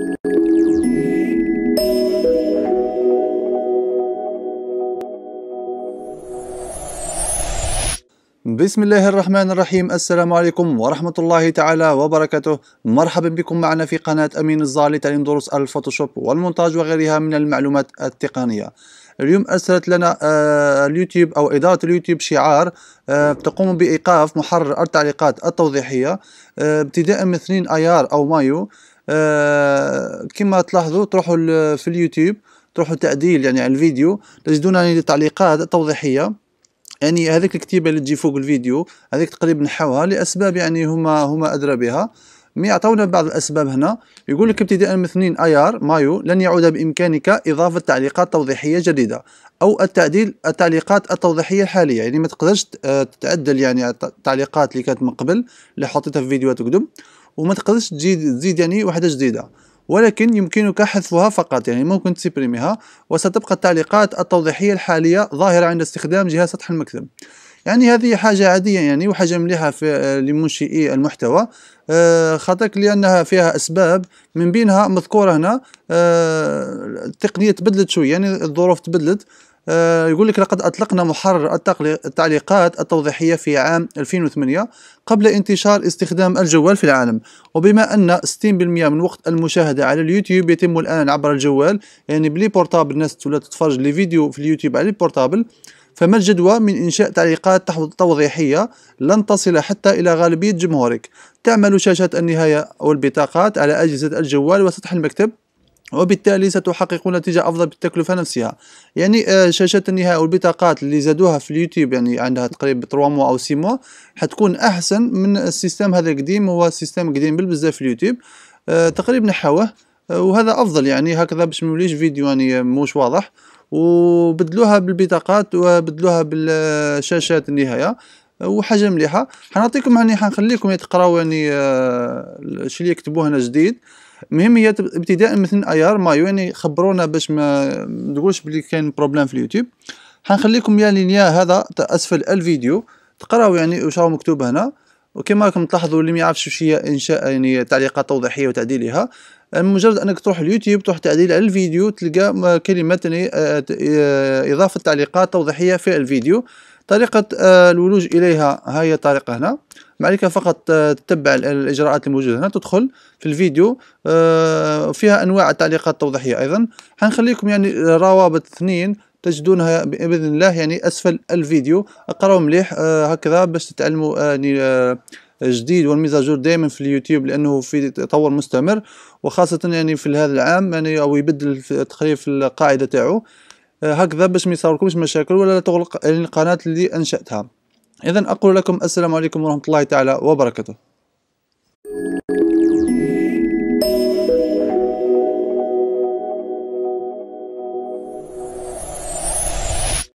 بسم الله الرحمن الرحيم السلام عليكم ورحمة الله تعالى وبركاته مرحبا بكم معنا في قناة أمين الزار لتعليم دروس الفوتوشوب والمونتاج وغيرها من المعلومات التقنية اليوم أرسلت لنا آه، اليوتيوب أو إدارة اليوتيوب شعار آه، تقوم بإيقاف محرر التعليقات التوضيحية آه، ابتداء من 2 أيار أو مايو آه، كما تلاحظوا تروحوا في اليوتيوب تروحوا تعديل يعني على الفيديو تجدون يعني تعليقات توضيحيه يعني هذيك الكتيبه اللي تجي فوق الفيديو هذيك تقريبا نحوها لاسباب يعني هما هما ادرى بها يعطونا بعض الاسباب هنا يقول لك ابتداء من 2 ايار مايو لن يعود بامكانك اضافه تعليقات توضيحيه جديده او التعديل التعليقات التوضيحيه الحاليه يعني ما تقدرش آه، تعدل يعني التعليقات اللي كانت من قبل اللي حطيتها في فيديوهات قدم وما تقدرش تزيد تزيد يعني وحده جديده ولكن يمكنك حذفها فقط يعني ممكن تسيبريميها وستبقى التعليقات التوضيحيه الحاليه ظاهره عند استخدام جهاز سطح المكتب يعني هذه حاجة عادية يعني وحاجة مليحة في لمنشئي المحتوى أه خاطرك لأنها فيها أسباب من بينها مذكورة هنا آه، التقنية تبدلت شوية يعني الظروف تبدلت آه، يقول لك لقد أطلقنا محرر التعليقات التوضيحية في عام 2008 قبل انتشار استخدام الجوال في العالم وبما أن 60% من وقت المشاهدة على اليوتيوب يتم الآن عبر الجوال يعني بلي بورتابل الناس تولى تتفرج لي فيديو في اليوتيوب على البورتابل فما الجدوى من إنشاء تعليقات توضيحية لن تصل حتى إلى غالبية جمهورك تعمل شاشات النهاية أو البطاقات على أجهزة الجوال وسطح المكتب وبالتالي ستحقق نتيجة أفضل بالتكلفة نفسها يعني آه، شاشات النهاية والبطاقات اللي زادوها في اليوتيوب يعني عندها تقريبا 3 موا أو 6 موا حتكون أحسن من السيستم هذا القديم هو سيستم قديم بالبزاف في اليوتيوب آه، تقريبا نحوه آه، وهذا أفضل يعني هكذا باش موليش فيديو يعني موش واضح وبدلوها بالبطاقات وبدلوها بالشاشات النهاية وحاجه مليحه حنعطيكم يعني حنخليكم يعني تقراو يعني الشي اللي يكتبوه هنا جديد المهم هي ابتداء مثل ايار مايو يعني خبرونا باش ما تقولش بلي كاين بروبليم في اليوتيوب حنخليكم يا لينيا هذا اسفل الفيديو تقراو يعني واش راه مكتوب هنا وكما راكم تلاحظوا اللي ما يعرفش واش هي انشاء يعني تعليقات توضيحيه وتعديلها مجرد انك تروح اليوتيوب تروح تعديل على الفيديو تلقى كلمات يعني، آه، آه، اضافه تعليقات توضيحيه في الفيديو طريقة آه، الولوج إليها هاي هي الطريقة هنا ما عليك فقط آه، تتبع الإجراءات الموجودة هنا تدخل في الفيديو آه، فيها أنواع التعليقات التوضيحية أيضا حنخليكم يعني روابط اثنين تجدونها بإذن الله يعني أسفل الفيديو اقراو مليح هكذا باش تتعلموا يعني جديد والميزاجور دائما في اليوتيوب لانه في تطور مستمر وخاصه يعني في هذا العام يعني او يبدل تقريبا في القاعده تاعو هكذا باش ما يصاوركمش مشاكل ولا تغلق القناة اللي أنشأتها إذا أقول لكم السلام عليكم ورحمة الله تعالى وبركاته